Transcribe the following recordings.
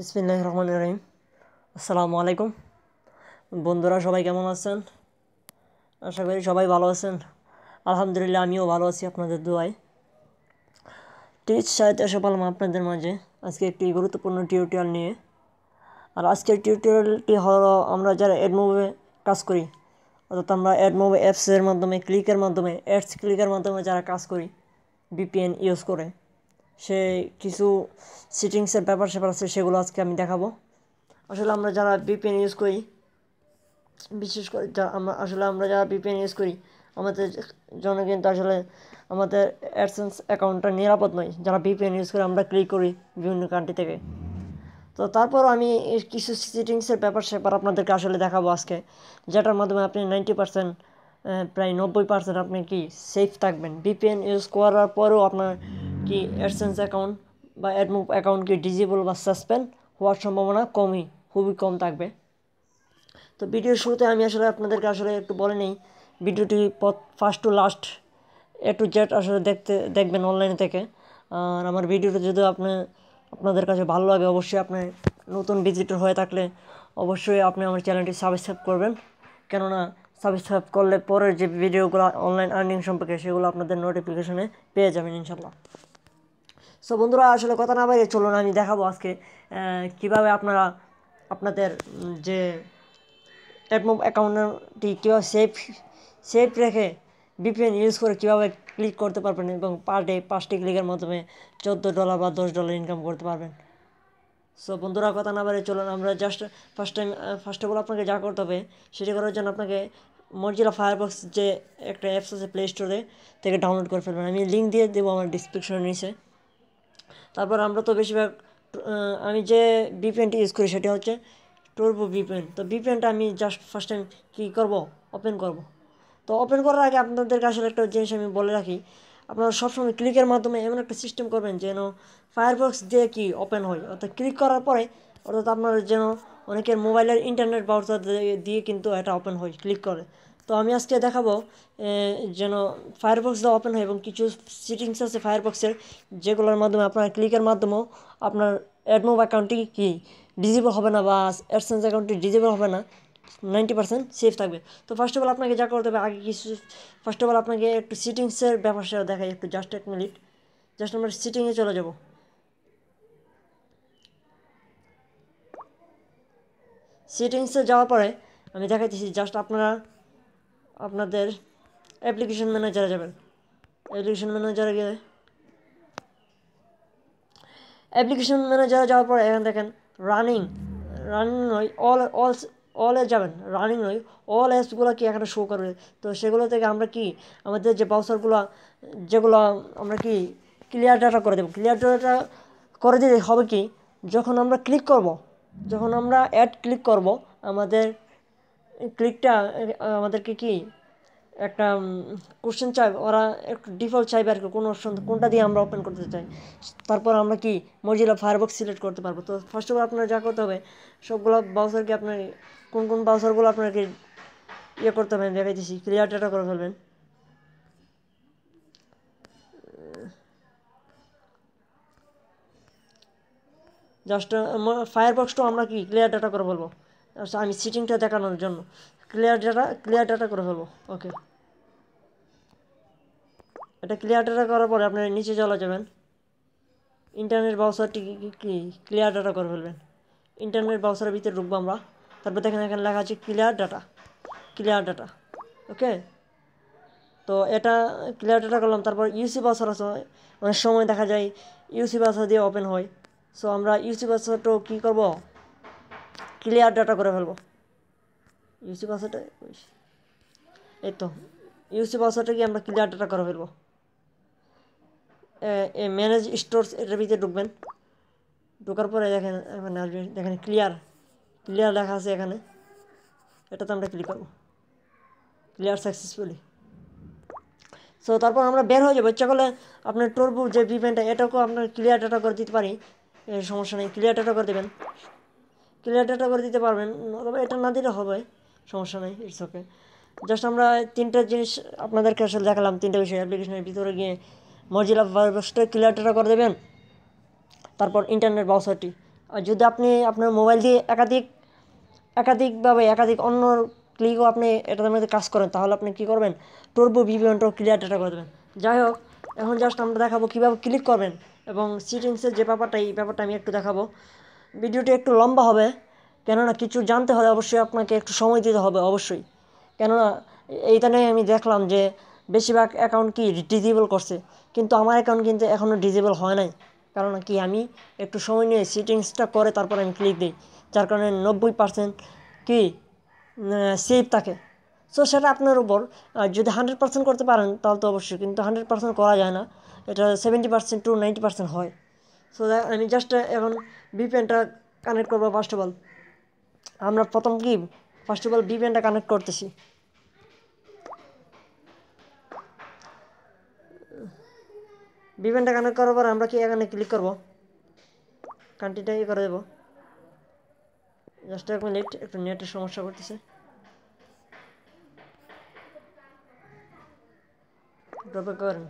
বিসমিল্লাহ রহমান রহিম আসসালামু আলাইকুম বন্ধুরা সবাই কেমন আছেন আশা করি সবাই ভালো আছেন আলহামদুলিল্লাহ আমিও ভালো আছি আপনাদের দোয়াই টিচ সাহিত্য এসে পালাম আপনাদের মাঝে আজকে একটি গুরুত্বপূর্ণ টিউটোরিয়াল নিয়ে আর আজকের টিউটোরিয়ালটি হলো আমরা যারা অ্যাডমোভে কাজ করি অর্থাৎ আমরা অ্যাডমোভে অ্যাপসের মাধ্যমে ক্লিকের মাধ্যমে অ্যাডস ক্লিকের মাধ্যমে যারা কাজ করি বিপিএন ইউজ করে সে কিছু সিটিংসের ব্যাপার স্যাপার আছে সেগুলো আজকে আমি দেখাবো আসলে আমরা যারা বিপিএন ইউজ করি বিশেষ করে আমরা আসলে আমরা যারা বিপিএন ইউজ করি আমাদের জন্য কিন্তু আসলে আমাদের অ্যাডসেন্স অ্যাকাউন্টটা নিরাপদ নয় যারা বিপিএন ইউজ করে আমরা ক্লিক করি বিভিন্ন কান্ট্রি থেকে তো তারপর আমি কিছু সিটিংসের ব্যাপার স্যাপার আপনাদেরকে আসলে দেখাবো আজকে যেটার মাধ্যমে আপনি নাইনটি পার্সেন্ট প্রায় নব্বই পার্সেন্ট আপনি কি সেফ থাকবেন বিপিএন ইউজ করার পরেও আপনার কি অ্যাডসেন্স অ্যাকাউন্ট বা অ্যাডমুভ অ্যাকাউন্ট কি ডিজেবল বা সাসপেন্ড হওয়ার সম্ভাবনা কমই খুবই কম থাকবে তো ভিডিওর শুরুতে আমি আসলে আপনাদেরকে আসলে একটু বলে নিই ভিডিওটি first to last A to Z আসলে দেখতে দেখবেন অনলাইন থেকে আর আমার ভিডিওটা যদি আপনি আপনাদের কাছে ভালো লাগে অবশ্যই আপনি নতুন ভিজিটর হয়ে থাকলে অবশ্যই আপনি আমার চ্যানেলটি সাবস্ক্রাইব করবেন কেননা সাবস্ক্রাইব করলে পরের যে ভিডিওগুলো অনলাইন আর্নিং সম্পর্কে সেগুলো আপনাদের নোটিফিকেশনে পেয়ে যাবেন ইনশাল্লাহ সো বন্ধুরা আসলে কথা না বাইরে চলুন আমি দেখাবো আজকে কিভাবে আপনারা আপনাদের যে অ্যাকাউন্টটি কীভাবে সেফ সেফ রেখে বিপিএন ইউজ করে কীভাবে ক্লিক করতে পারবেন এবং পার ডে পাঁচটি ক্লিকের মাধ্যমে চোদ্দো ডলার বা দশ ডলার ইনকাম করতে পারবেন সো বন্ধুরা কথা না বাইরে চলুন আমরা just first time first of all আপনাকে যা করতে হবে সেটি করার জন্য আপনাকে মজিলা ফায়ারবক্স যে একটা অ্যাপস আছে প্লে স্টোরে থেকে ডাউনলোড করে ফেলবেন আমি লিঙ্ক দিয়ে দেবো আমার ডিসক্রিপশনে নিচে তারপর আমরা তো বেশিরভাগ আমি যে বিপিএনটি ইউজ করি সেটা হচ্ছে টোরবো বিপিএন তো বিপিএনটা আমি জাস্ট ফার্স্ট টাইম কী করব ওপেন করব তো ওপেন করার আগে আপনাদেরকে আসলে একটা জিনিস আমি বলে রাখি আপনারা সবসময় ক্লিকের মাধ্যমে এমন একটা সিস্টেম করবেন যেন ফায়ারবক্স দিয়ে কি ওপেন হয় অর্থাৎ ক্লিক করার পরে অর্থাৎ আপনারা যেন অনেকের মোবাইলের ইন্টারনেট ব্যবস্থা দিয়ে কিন্তু এটা ওপেন হয় ক্লিক করে তো আমি আজকে দেখাবো যেন ফায়ারবক্স দেওয়া ওপেন হয় এবং কিছু সিটিংস আছে ফায়ারবক্সের যেগুলোর মাধ্যমে আপনার ক্লিকের মাধ্যমেও আপনার অ্যাডমো অ্যাকাউন্টটি কি ডিজেবল হবে না বা অ্যাডসেন্স অ্যাকাউন্টটি ডিজেবল হবে না নাইনটি পার্সেন্ট সেফ থাকবে তো ফার্স্ট অফ অল আপনাকে যা করতে হবে আগে কিছু ফার্স্ট অফ অল আপনাকে একটু সিটিংসের ব্যাপারটা দেখাই একটু জাস্ট এক মিনিট জাস্ট আমরা সিটিংয়ে চলে যাব সিটিংসে যাওয়ার পরে আমি দেখাইতেছি জাস্ট আপনারা আপনাদের অ্যাপ্লিকেশন ম্যানেজারে যাবেন অ্যাপ্লিকেশন ম্যানেজারে গেলে অ্যাপ্লিকেশন ম্যানেজারে যাওয়ার পর এখানে দেখেন রানিং রানিং নয় অল অল অলে যাবেন রানিং নয় অল অ্যাপসগুলো কি এখানে শো করবে তো সেগুলো থেকে আমরা কি আমাদের যে ব্রাউসারগুলো যেগুলো আমরা কি ক্লিয়ার ডাটা করে দেবো ক্লিয়ার ডাটা করে দিলে হবে কি যখন আমরা ক্লিক করব যখন আমরা অ্যাড ক্লিক করব আমাদের ক্লিকটা আমাদেরকে কি একটা কোশ্চেন চাই ওরা একটু ডিফল্ট চাইবে আর কি কোনো অপশন কোনটা দিয়ে আমরা ওপেন করতে চাই তারপর আমরা কি মজিলা ফায়ারবক্স সিলেক্ট করতে পারবো তো ফার্স্ট অফ অল আপনার যা করতে হবে সবগুলো বাউসারকে আপনার কোন কোন বাউসারগুলো আপনাকে ইয়ে করতে হবে দেখাই দিচ্ছি ক্লিয়ার ডাটা করে ফেলবেন জাস্ট ফায়ারবক্সটাও আমরা কি ক্লিয়ার ডাটা করে বলবো আচ্ছা আমি সিটিংটা দেখানোর জন্য ক্লিয়ার ডাটা ক্লিয়ার ডাটা করে ফেলবো ওকে এটা ক্লিয়ার ডাটা করার পরে আপনার নিচে চলে যাবেন ইন্টারনেট ব্রাউসারটি কি ক্লিয়ার ডাটা করে ফেলবেন ইন্টারনেট ব্যবসার ভিতরে ঢুকবো আমরা তারপর দেখেন এখানে লেখা আছে clear data clear data okay তো এটা ক্লিয়ার ডাটা করলাম তারপর ইউসি বাসার আছে অনেক সময় দেখা যায় ইউসি বাসা দিয়ে ওপেন হয় সো আমরা ইউসি বাসাটাও কী করবো ক্লিয়ার ডাটা করে ফেলবো ইউসি ভাষাটা এই তো ইউসি কি আমরা ক্লিয়ার ডাটা করে ফেলবো ম্যানেজ স্টোরস এটার ভিতরে ঢুকবেন ঢোকার পরে দেখেন মানে আসবেন দেখেন ক্লিয়ার ক্লিয়ার লেখা আছে এখানে এটাতে আমরা ক্লিক করবো ক্লিয়ার সাকসেসফুলি সো তারপর আমরা বের হয়ে যাবো ইচ্ছা করলে আপনার টোরবুর যে ভিভেন্টটা এটাকেও আপনার ক্লিয়ার ডাটা করে দিতে পারি সমস্যা নেই ক্লিয়ার ডাটা করে দেবেন ক্লিয়ার ডাটা করে দিতে পারবেন অথবা এটা না দিলে হবে সমস্যা নেই ইটস ওকে জাস্ট আমরা তিনটা জিনিস আপনাদেরকে আসলে দেখালাম তিনটা বিষয় অ্যাপ্লিকেশনের ভিতরে গিয়ে মজিলা ভাইরাসটা ক্লিয়ার ডাটা করে দেবেন তারপর ইন্টারনেট ব্যবসাটি আর যদি আপনি আপনার মোবাইল দিয়ে একাধিক একাধিকভাবে একাধিক অন্য ক্লিকও আপনি এটার মধ্যে কাজ করেন তাহলে আপনি কী করবেন টোরবো ভিভিএনটাও ক্লিয়ার ডাটা করে দেবেন যাই হোক এখন জাস্ট আমরা দেখাবো কীভাবে ক্লিক করবেন এবং সিটিংসের যে ব্যাপারটা এই ব্যাপারটা আমি একটু দেখাবো ভিডিওটি একটু লম্বা হবে কেননা কিছু জানতে হলে অবশ্যই আপনাকে একটু সময় দিতে হবে অবশ্যই কেননা এইখানে আমি দেখলাম যে বেশিরভাগ অ্যাকাউন্ট কি ডিজেবল করছে কিন্তু আমার অ্যাকাউন্ট কিন্তু এখনও ডিজেবল হয় নাই কারণ কি আমি একটু সময় নিয়ে সেটিংসটা করে তারপর আমি ক্লিক দিই যার কারণে নব্বই পার্সেন্ট কি সেভ থাকে সো সেটা আপনার উপর যদি হান্ড্রেড পার্সেন্ট করতে পারেন তাহলে তো অবশ্যই কিন্তু হান্ড্রেড পার্সেন্ট করা যায় না এটা seventy percent to ninety percent হয় সো আমি জাস্ট uh, এখন ভিপিএনটা কানেক্ট করবো ফার্স্ট অফ অল আমরা প্রথম কি ফার্স্ট অফ অল ভিপিএনটা কানেক্ট করতেছি ভিপিএনটা কানেক্ট করার পর আমরা কি এখানে ক্লিক করবো কান্ট্রিটা ইয়ে করে দেবো জাস্ট এক মিনিট একটু নেটের সমস্যা করতেছে ড্রপে করেন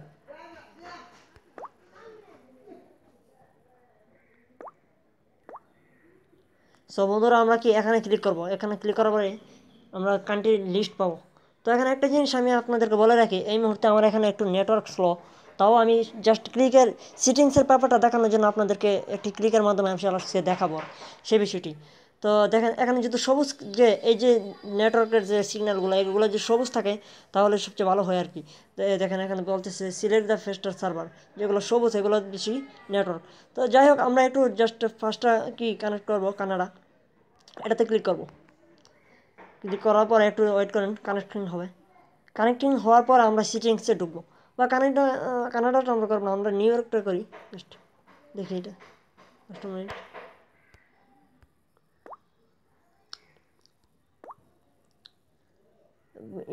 সো বন্ধুরা আমরা কি এখানে ক্লিক করব এখানে ক্লিক করার পরে আমরা কান্ট্রি লিস্ট পাবো তো এখানে একটা জিনিস আমি আপনাদেরকে বলে রাখি এই মুহূর্তে আমার এখানে একটু নেটওয়ার্ক স্লো তাও আমি জাস্ট ক্লিকের সিটিংসের ব্যাপারটা দেখানোর জন্য আপনাদেরকে একটি ক্লিকের মাধ্যমে আমি সে দেখাবো সে বিষয়টি তো দেখেন এখানে যদি সবুজ যে এই যে নেটওয়ার্কের যে সিগন্যালগুলো এগুলো যদি সবুজ থাকে তাহলে সবচেয়ে ভালো হয় আর কি দেখেন এখানে বলতেছে সিলেক্ট দ্য ফেস্টার সার্ভার যেগুলো সবুজ এগুলো বেশি নেটওয়ার্ক তো যাই হোক আমরা একটু জাস্ট ফার্স্টটা কি কানেক্ট করবো কানাডা এটাতে ক্লিক করব ক্লিক করার পর একটু ওয়েট করেন কানেক্টিং হবে কানেক্টিং হওয়ার পর আমরা সিটিংসে ঢুকবো বা কানাডা কানাডাটা আমরা করবো না আমরা নিউ ইয়র্কটা করি জাস্ট দেখি এটা মিনিট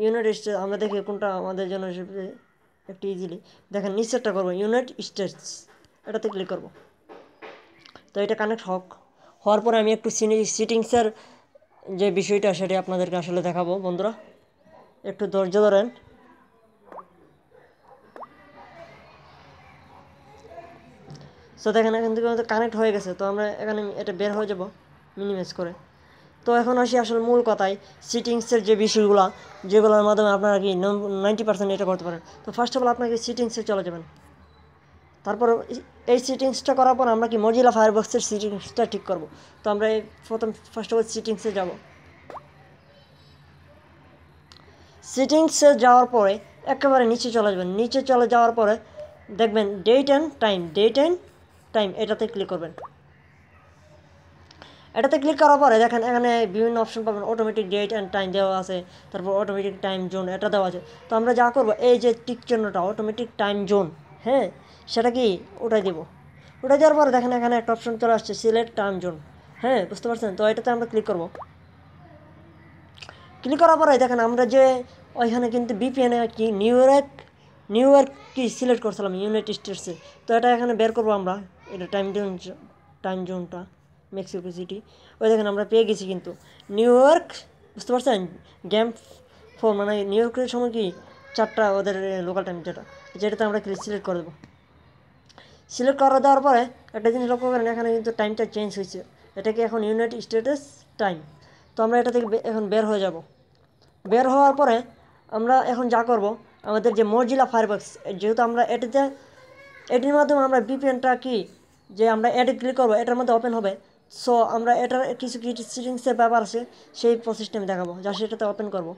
ইউনাইটেড স্টেটস আমরা দেখি কোনটা আমাদের জন্য একটু ইজিলি দেখেন নিচেরটা করবো ইউনাইটেড স্টেটস এটাতে ক্লিক করব তো এটা কানেক্ট হোক হওয়ার পরে আমি একটু সিনি সিটিংসের যে বিষয়টা সেটি আপনাদেরকে আসলে দেখাবো বন্ধুরা একটু ধৈর্য ধরেন সো দেখেন এখান থেকে কানেক্ট হয়ে গেছে তো আমরা এখানে এটা বের হয়ে যাব মিনিমাইজ করে তো এখন আসি আসলে মূল কথায় সিটিংসের যে বিষয়গুলো যেগুলোর মাধ্যমে আপনারা কি নাইনটি পার্সেন্ট এটা করতে পারেন তো ফার্স্ট অফ অল আপনাকে সিটিংসে চলে যাবেন তারপর এই সিটিংসটা করার পর আমরা কি মজিলা ফায়ারবক্সের সিটিংসটা ঠিক করব তো আমরা এই প্রথম ফার্স্ট অফ অল সিটিংসে যাব সিটিংসে যাওয়ার পরে একেবারে নিচে চলে যাবেন নিচে চলে যাওয়ার পরে দেখবেন date and time date and time এটাতে ক্লিক করবেন এটাতে ক্লিক করার পরে দেখেন এখানে বিভিন্ন অপশন পাবেন অটোমেটিক ডেট অ্যান্ড টাইম দেওয়া আছে তারপর অটোমেটিক টাইম জোন এটা দেওয়া আছে তো আমরা যা করবো এই যে টিক চিহ্নটা অটোমেটিক টাইম জোন হ্যাঁ সেটা কি ওটা দেবো ওটা দেওয়ার পরে দেখেন এখানে একটা অপশন চলে আসছে সিলেক্ট টার্ম জোন হ্যাঁ বুঝতে পারছেন তো এটাতে আমরা ক্লিক করব ক্লিক করার পরে দেখেন আমরা যে ওইখানে কিন্তু বিপিএনে কি নিউ ইয়র্ক নিউ ইয়র্ক কি সিলেক্ট করছিলাম ইউনাইটেড স্টেটসে তো এটা এখানে বের করবো আমরা এটা টাইম জোন টাইম জোনটা মেক্সিকো সিটি ওই দেখেন আমরা পেয়ে গেছি কিন্তু নিউ ইয়র্ক বুঝতে পারছেন গেম ফোর মানে নিউ ইয়র্কের সময় কি চারটা ওদের লোকাল টাইম যেটা যেটাতে আমরা সিলেক্ট করে দেবো সিলেক্ট করে দেওয়ার পরে একটা জিনিস লক্ষ্য করেন এখানে কিন্তু টাইমটা চেঞ্জ হয়েছে এটাকে এখন ইউনাইটেড স্টেটস টাইম তো আমরা এটা থেকে এখন বের হয়ে যাব বের হওয়ার পরে আমরা এখন যা করব আমাদের যে মর্জিলা ফায়ারবক্স যেহেতু আমরা এটিতে এটির মাধ্যমে আমরা বিপিএনটা কি যে আমরা এটি ক্লিক করবো এটার মধ্যে ওপেন হবে সো আমরা এটার কিছু কিছু সিটিংসের ব্যাপার আছে সেই প্রসিস্টেম দেখাবো যা সেটাতে ওপেন করবো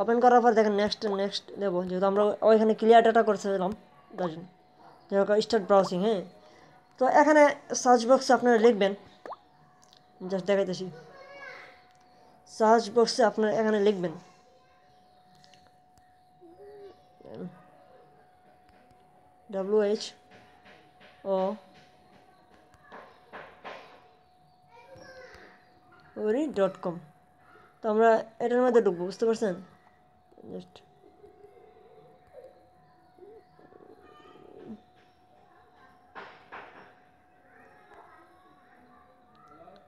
ওপেন করার পর দেখেন নেক্সট নেক্সট দেবো যেহেতু আমরা ওইখানে ক্লিয়ার ডাটা করছিলাম তার জন্য স্টার্ট ব্রাউজিং হ্যাঁ তো এখানে সার্চ বক্সে আপনারা লিখবেন জাস্ট দেখাইতেছি সার্চ বক্সে আপনারা এখানে লিখবেন W H O dot com তো আমরা এটার মধ্যে ঢুকবো বুঝতে পারছেন জাস্ট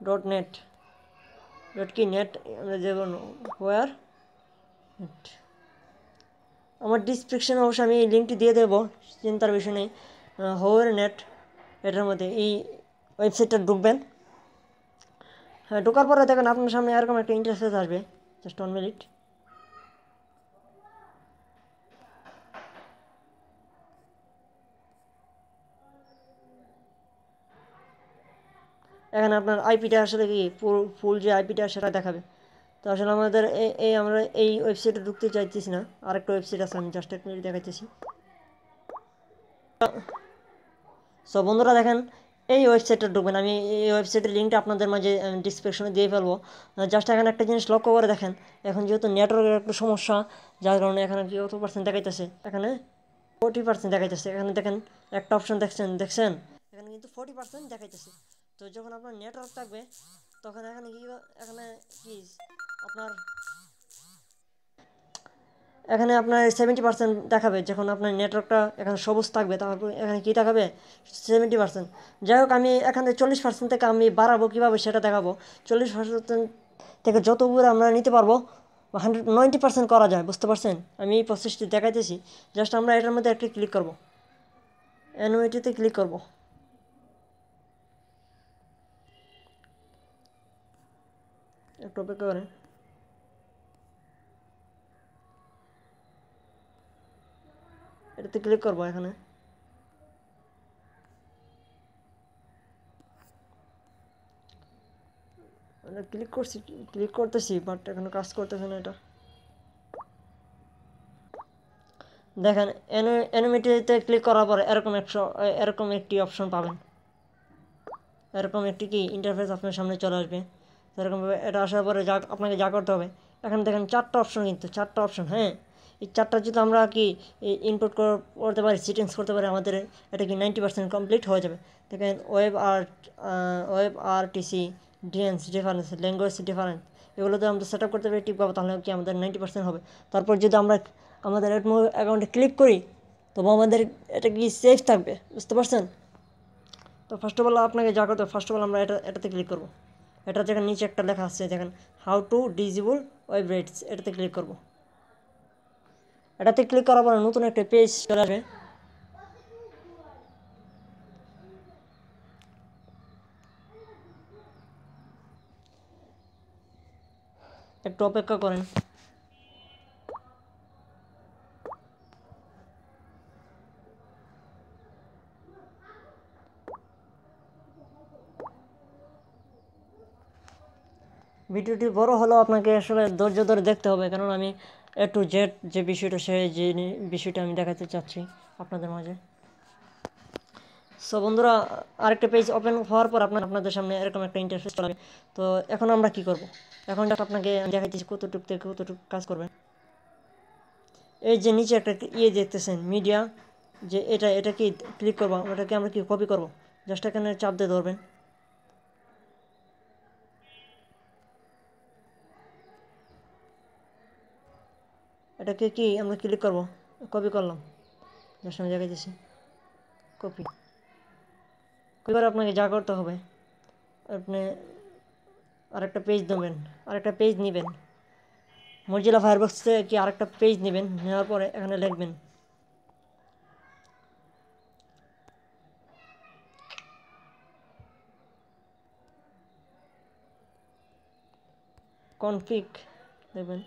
ডট নেট ডট কি নেট where net. ওয়ার আমার ডিসক্রিপশানে অবশ্যই আমি এই লিঙ্কটি দিয়ে দেবো চিন্তার বিষয় নেই হোয়ার নেট এটার মধ্যে এই ওয়েবসাইটটা ঢুকবেন হ্যাঁ ঢোকার পরে দেখেন আপনার সামনে এরকম একটা ইন্টারফেস আসবে জাস্ট ওয়ান মিনিট এখানে আপনার আইপিটা আসলে কি ফুল যে আইপিটা সেটা দেখাবে তো আসলে আমাদের এই আমরা এই ওয়েবসাইটে ঢুকতে চাইতেছি না আরেকটা ওয়েবসাইট আছে আমি জাস্ট এক মিনিট দেখাইতেছি সো বন্ধুরা দেখেন এই ওয়েবসাইটটা ঢুকবেন আমি এই ওয়েবসাইটের লিঙ্কটা আপনাদের মাঝে ডিসক্রিপশনে দিয়ে ফেলবো জাস্ট এখানে একটা জিনিস লক্ষ্য করে দেখেন এখন যেহেতু নেটওয়ার্কের একটু সমস্যা যার কারণে এখানে কত পার্সেন্ট দেখাইতেছে এখানে ফোর্টি পার্সেন্ট দেখাইতেছে এখানে দেখেন একটা অপশন দেখছেন দেখছেন এখানে কিন্তু ফোর্টি পার্সেন্ট দেখাইতেছে তো যখন আপনার নেটওয়ার্ক থাকবে তখন এখানে কি এখানে কি আপনার এখানে আপনার সেভেন্টি পার্সেন্ট দেখাবে যখন আপনার নেটওয়ার্কটা এখানে সবুজ থাকবে তারপর এখানে কী দেখাবে সেভেন্টি পার্সেন্ট যাই হোক আমি এখানে চল্লিশ পার্সেন্ট থেকে আমি বাড়াবো কীভাবে সেটা দেখাবো চল্লিশ পার্সেন্ট থেকে যত উপরে আমরা নিতে পারবো হান্ড্রেড নাইনটি পার্সেন্ট করা যায় বুঝতে পারছেন আমি এই প্রসেসটি দেখাইতেছি জাস্ট আমরা এটার মধ্যে একটা ক্লিক করবো অ্যানুইটিতে ক্লিক করবো একটু অপেক্ষা করেন এটাতে ক্লিক করবো এখানে ক্লিক মানে করছি ক্লিক করতেছি বাট এখনো কাজ করতেছে না এটা দেখেন অ্যানিমেটিতে ক্লিক করার পরে এরকম একশো এরকম একটি অপশন পাবেন এরকম একটি কি ইন্টারফেস আপনার সামনে চলে আসবে সেরকমভাবে এটা আসার পরে যা আপনাকে যা করতে হবে এখন দেখেন চারটা অপশন কিন্তু চারটা অপশন হ্যাঁ এই চারটা যদি আমরা কি ইনপুট করতে পারি সিটিংস করতে পারি আমাদের এটা কি নাইনটি পার্সেন্ট কমপ্লিট হয়ে যাবে দেখেন web R web R TC DNS difference language difference এগুলো যদি আমরা সেট আপ করতে পারি টিপ পাবো তাহলে কি আমাদের নাইনটি পার্সেন্ট হবে তারপর যদি আমরা আমাদের এডমো অ্যাকাউন্টে ক্লিক করি তবু আমাদের এটা কি সেফ থাকবে বুঝতে পারছেন তো ফার্স্ট অফ অল আপনাকে যা করতে ফার্স্ট অফ অল আমরা এটা এটাতে ক্লিক করবো এটা দেখেন নিচে একটা লেখা আছে দেখেন how to disable web rates এটাতে ক্লিক করব এটাতে ক্লিক করার পরে নতুন একটা পেজ চলে আসবে একটু অপেক্ষা করেন ভিডিওটি বড় হলেও আপনাকে আসলে ধৈর্য ধরে দেখতে হবে কারণ আমি এ টু জেড যে বিষয়টা সেই যে বিষয়টা আমি দেখাতে চাচ্ছি আপনাদের মাঝে সো বন্ধুরা আরেকটা পেজ ওপেন হওয়ার পর আপনার আপনাদের সামনে এরকম একটা ইন্টারফেস চলে তো এখন আমরা কি করব এখন আপনাকে দেখাচ্ছি কতটুক থেকে কতটুক কাজ করবেন এই যে নিচে একটা ইয়ে দেখতেছেন মিডিয়া যে এটা এটা কি ক্লিক করবো ওটাকে আমরা কি কপি করব জাস্ট এখানে চাপ দিয়ে ধরবেন এটাকে কি আমরা ক্লিক করব কপি করলাম দশম জায়গায় দিয়েছি কপি করে আপনাকে যা করতে হবে আপনি আরেকটা পেজ দেবেন আরেকটা পেজ নেবেন মজিলা ফায়ারবক্সে কি আরেকটা পেজ নেবেন নেওয়ার পরে এখানে লিখবেন কনফিক দেখবেন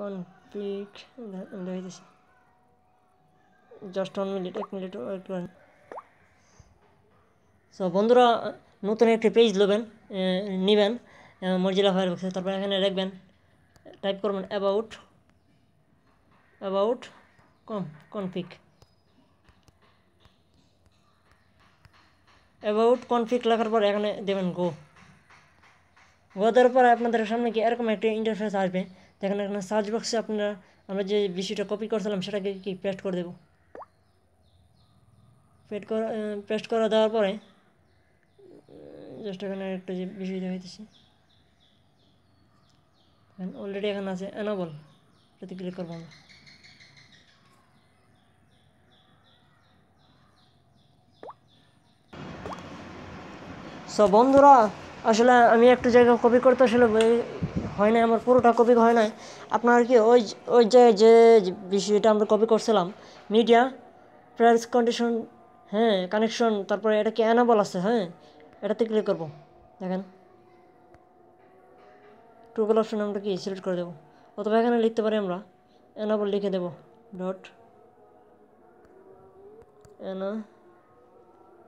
কনফ্লিক্ট ধরিতেছে জাস্ট ওয়ান মিনিট এক মিনিট ওয়েট করেন সো বন্ধুরা নতুন একটি পেজ নেবেন নেবেন মর্জিলা ফায়ারবক্সে তারপর এখানে রাখবেন টাইপ করবেন about about com config about config লেখার পর এখানে দেবেন গো গো দেওয়ার পর আপনাদের সামনে কি এরকম একটি ইন্টারফেস আসবে দেখেন এখানে সার্চ বক্সে আপনারা আমরা যে বিষয়টা কপি করছিলাম সেটাকে কি পেস্ট করে দেব পেট করা পেস্ট করা দেওয়ার পরে জাস্ট এখানে একটা যে বিষয় দেখাইতেছি অলরেডি এখানে আছে অ্যানাবল এটাতে ক্লিক করবো আমরা সো বন্ধুরা আসলে আমি একটা জায়গা কপি করতে আসলে হয় নাই আমার পুরোটা কপি হয় নাই আপনার কি ওই ওই যে যে বিষয়টা আমরা কপি করছিলাম মিডিয়া প্রেস কন্ডিশন হ্যাঁ কানেকশন তারপরে এটা কি অ্যানাবল আছে হ্যাঁ এটাতে ক্লিক করবো দেখেন টুগল অপশন আমরা কি সিলেক্ট করে দেবো অথবা এখানে লিখতে পারি আমরা অ্যানাবল লিখে দেবো ডট অ্যানা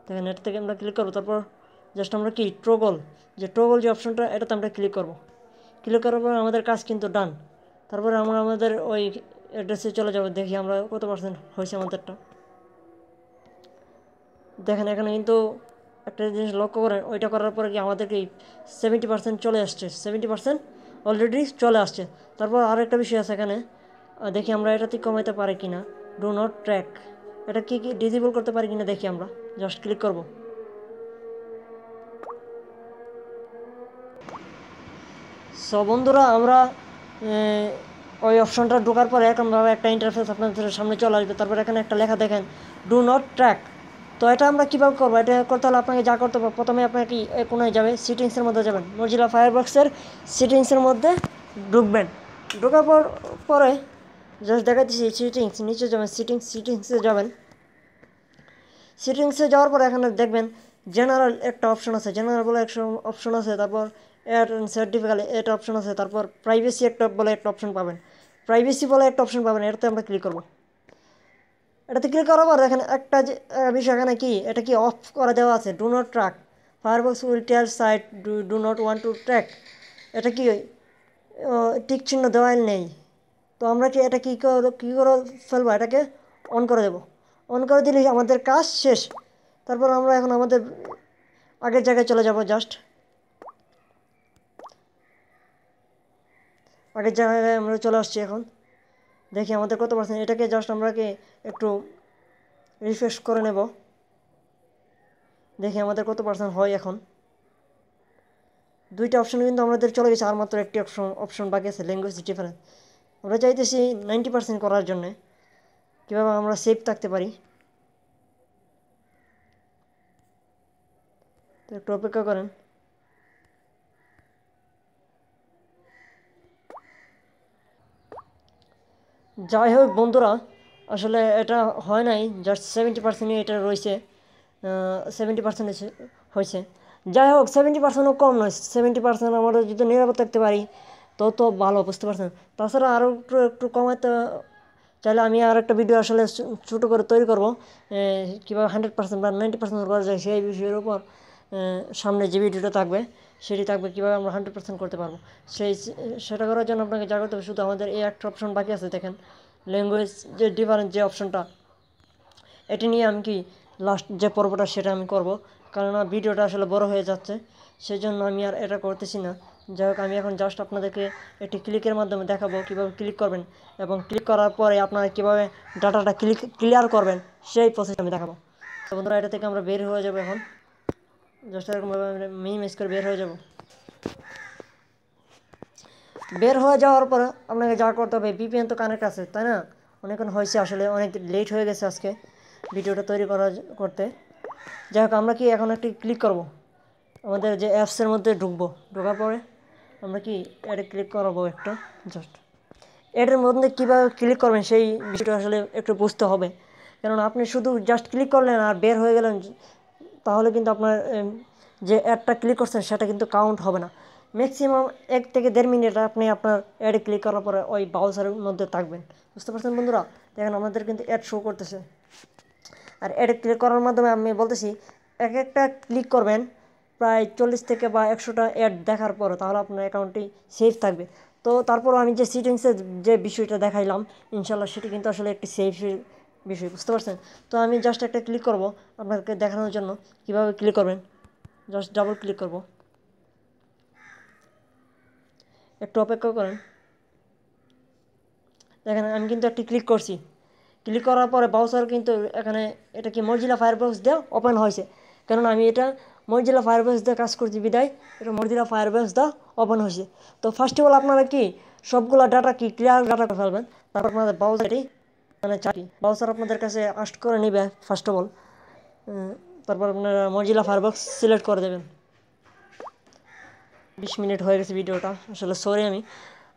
দেখেন এটা থেকে আমরা ক্লিক করবো তারপর জাস্ট আমরা কি টোগল যে টোগল যে অপশনটা এটাতে আমরা ক্লিক করবো ক্লিক করার পর আমাদের কাজ কিন্তু ডান তারপরে আমরা আমাদের ওই অ্যাড্রেসে চলে যাবো দেখি আমরা কত পার্সেন্ট হয়েছে আমাদেরটা দেখেন এখানে কিন্তু একটা জিনিস লক্ষ্য করেন ওইটা করার পরে কি আমাদেরকে সেভেন্টি পার্সেন্ট চলে আসছে সেভেন্টি পার্সেন্ট অলরেডি চলে আসছে তারপর আর একটা বিষয় আছে এখানে দেখি আমরা এটাতে কমাইতে পারি কি না ডো নট ট্র্যাক এটা কি কি ডিজিবল করতে পারি কি না দেখি আমরা জাস্ট ক্লিক করবো সো বন্ধুরা আমরা ওই অপশনটা ঢোকার পরে এরকমভাবে একটা ইন্টারফেস আপনাদের সামনে চলে আসবে তারপর এখানে একটা লেখা দেখেন ডু নট ট্র্যাক তো এটা আমরা কীভাবে করবো এটা করতে হলে আপনাকে যা করতে হবে প্রথমে আপনাকে কোনায় যাবে সিটিংসের মধ্যে যাবেন মজিলা ফায়ারবক্সের সিটিংসের মধ্যে ঢুকবেন ঢোকার পর পরে জাস্ট দেখা দিচ্ছি সিটিংস নিচে যাবেন সিটিংস সিটিংসে যাবেন সিটিংসে যাওয়ার পর এখানে দেখবেন জেনারেল একটা অপশন আছে জেনারেল বলে একটা অপশন আছে তারপর এর সার্টিফিকেট এটা অপশন আছে তারপর প্রাইভেসি একটা বলে একটা অপশন পাবেন প্রাইভেসি বলে একটা অপশন পাবেন এটাতে আমরা ক্লিক করবো এটাতে ক্লিক করার পর এখানে একটা যে বিষয় এখানে কি এটা কি অফ করা দেওয়া আছে do not track Firefox will tell site do do not one two track এটা কি টিক চিহ্ন দেওয়া নেই তো আমরা কি এটা কী করে কী করে ফেলবো এটাকে অন করে দেব অন করে দিলে আমাদের কাজ শেষ তারপর আমরা এখন আমাদের আগের জায়গায় চলে যাব জাস্ট আগের জায়গায় আমরা চলে আসছি এখন দেখি আমাদের কত পার্সেন্ট এটাকে জাস্ট কি একটু রিফ্রেশ করে নেব দেখি আমাদের কত পার্সেন্ট হয় এখন দুইটা অপশন কিন্তু আমাদের চলে গেছে আর মাত্র একটি অপশন অপশন বাকি আছে ল্যাঙ্গুয়েজ ডিফারেন্স আমরা চাইতেছি নাইনটি পার্সেন্ট করার জন্যে কীভাবে আমরা সেফ থাকতে পারি তো একটু অপেক্ষা করেন যাই হোক বন্ধুরা আসলে এটা হয় নাই জাস্ট সেভেন্টি পার্সেন্টই এটা রয়েছে সেভেন্টি পার্সেন্ট হয়েছে যাই হোক সেভেন্টি পার্সেন্টও কম নয় সেভেন্টি পার্সেন্ট আমরা যদি নিরাপদ থাকতে পারি তো তো ভালো বুঝতে পারছেন তাছাড়া আরও একটু একটু কমাতে চাইলে আমি আর একটা ভিডিও আসলে ছোটো করে তৈরি করব কীভাবে হান্ড্রেড পার্সেন্ট বা নাইনটি পার্সেন্ট করা যায় সেই বিষয়ের উপর সামনে যে ভিডিওটা থাকবে সেটি থাকবে কীভাবে আমরা হান্ড্রেড পার্সেন্ট করতে পারবো সেই সেটা করার জন্য আপনাকে জাগ্রত হবে শুধু আমাদের এই একটা অপশন বাকি আছে দেখেন ল্যাঙ্গুয়েজ যে ডিফারেন্স যে অপশনটা এটি নিয়ে আমি কি লাস্ট যে পর্বটা সেটা আমি করব কেননা ভিডিওটা আসলে বড় হয়ে যাচ্ছে সেই জন্য আমি আর এটা করতেছি না যাই হোক আমি এখন জাস্ট আপনাদেরকে একটি ক্লিকের মাধ্যমে দেখাবো কীভাবে ক্লিক করবেন এবং ক্লিক করার পরে আপনারা কীভাবে ডাটাটা ক্লিক ক্লিয়ার করবেন সেই প্রসেস আমি দেখাবো তো বন্ধুরা এটা থেকে আমরা বের হয়ে যাবো এখন জাস্ট এরকমভাবে মিস করে বের হয়ে যাব বের হয়ে যাওয়ার পর আপনাকে যা করতে হবে বিপিএন তো কানেক্ট আছে তাই না অনেকক্ষণ হয়েছে আসলে অনেক লেট হয়ে গেছে আজকে ভিডিওটা তৈরি করা করতে যাই হোক আমরা কি এখন একটি ক্লিক করব আমাদের যে অ্যাপসের মধ্যে ঢুকবো ঢোকার পরে আমরা কি অ্যাডে ক্লিক করাবো একটা জাস্ট এটার মধ্যে কীভাবে ক্লিক করবেন সেই বিষয়টা আসলে একটু বুঝতে হবে কারণ আপনি শুধু জাস্ট ক্লিক করলেন আর বের হয়ে গেলেন তাহলে কিন্তু আপনার যে অ্যাডটা ক্লিক করছেন সেটা কিন্তু কাউন্ট হবে না ম্যাক্সিমাম এক থেকে দেড় মিনিট আপনি আপনার অ্যাডে ক্লিক করার পরে ওই বাউসারের মধ্যে থাকবেন বুঝতে পারছেন বন্ধুরা দেখেন আমাদের কিন্তু অ্যাড শো করতেছে আর অ্যাডে ক্লিক করার মাধ্যমে আমি বলতেছি এক একটা ক্লিক করবেন প্রায় চল্লিশ থেকে বা একশোটা অ্যাড দেখার পর তাহলে আপনার অ্যাকাউন্টটি সেফ থাকবে তো তারপর আমি যে সিটিংসের যে বিষয়টা দেখাইলাম ইনশাল্লাহ সেটি কিন্তু আসলে একটি সেফ বিষয় বুঝতে পারছেন তো আমি জাস্ট একটা ক্লিক করব আপনাকে দেখানোর জন্য কিভাবে ক্লিক করবেন জাস্ট ডাবল ক্লিক করব একটু অপেক্ষা করেন দেখেন আমি কিন্তু একটি ক্লিক করছি ক্লিক করার পরে বাউসার কিন্তু এখানে এটা কি মর্জিলা ফায়ারবক্স দিয়ে ওপেন হয়েছে কারণ আমি এটা মর্জিলা ফায়ারবক্স দিয়ে কাজ করছি বিদায় এটা মর্জিলা ফায়ারবক্স দিয়ে ওপেন হয়েছে তো ফার্স্ট অফ অল আপনারা কি সবগুলো ডাটা কি ক্লিয়ার ডাটা ফেলবেন তারপর আপনাদের বাউসারটি মানে চাকরি বাউসার আপনাদের কাছে আস্ট করে নেবে ফার্স্ট অফ অল তারপর আপনারা মজিলা ফায়ারবক্স সিলেক্ট করে দেবেন বিশ মিনিট হয়ে গেছে ভিডিওটা আসলে সরি আমি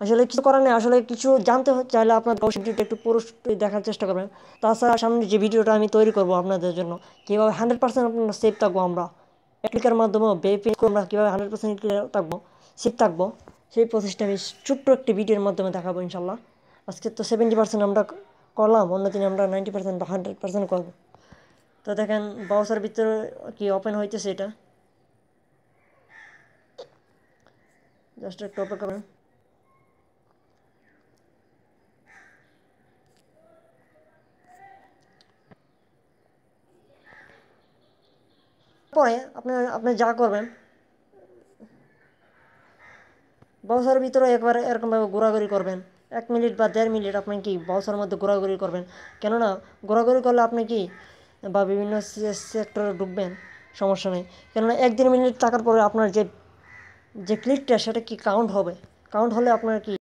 আসলে কিছু করার নেই আসলে কিছু জানতে চাইলে আপনার ভিডিওটা একটু পুরো দেখার চেষ্টা করবেন তাছাড়া সামনে যে ভিডিওটা আমি তৈরি করব আপনাদের জন্য কীভাবে হান্ড্রেড পার্সেন্ট আপনারা সেফ থাকবো আমরা ক্লিকের মাধ্যমে বেপে আমরা কীভাবে হান্ড্রেড পার্সেন্ট থাকবো সেফ থাকবো সেই প্রসেসটা আমি ছোট্ট একটি ভিডিওর মাধ্যমে দেখাবো ইনশাল্লাহ আজকে তো সেভেন্টি পার্সেন্ট আমরা করলাম অন্য দিন আমরা নাইনটি পার্সেন্ট বা হান্ড্রেড পার্সেন্ট করব তো দেখেন বাউসার ভিতরে কি ওপেন হইতেছে এটা জাস্ট একটু অপেক্ষা করেন পরে আপনি আপনি যা করবেন বাউসার ভিতরে একবার এরকমভাবে ঘোরাঘুরি করবেন এক মিনিট বা দেড় মিনিট আপনি কি বাউসার মধ্যে ঘোরাঘুরি করবেন কেননা ঘোরাঘুরি করলে আপনি কি বা বিভিন্ন সেক্টরে ঢুকবেন সমস্যা নেই কেননা এক দেড় মিনিট থাকার পরে আপনার যে যে ক্লিকটা সেটা কি কাউন্ট হবে কাউন্ট হলে আপনার কি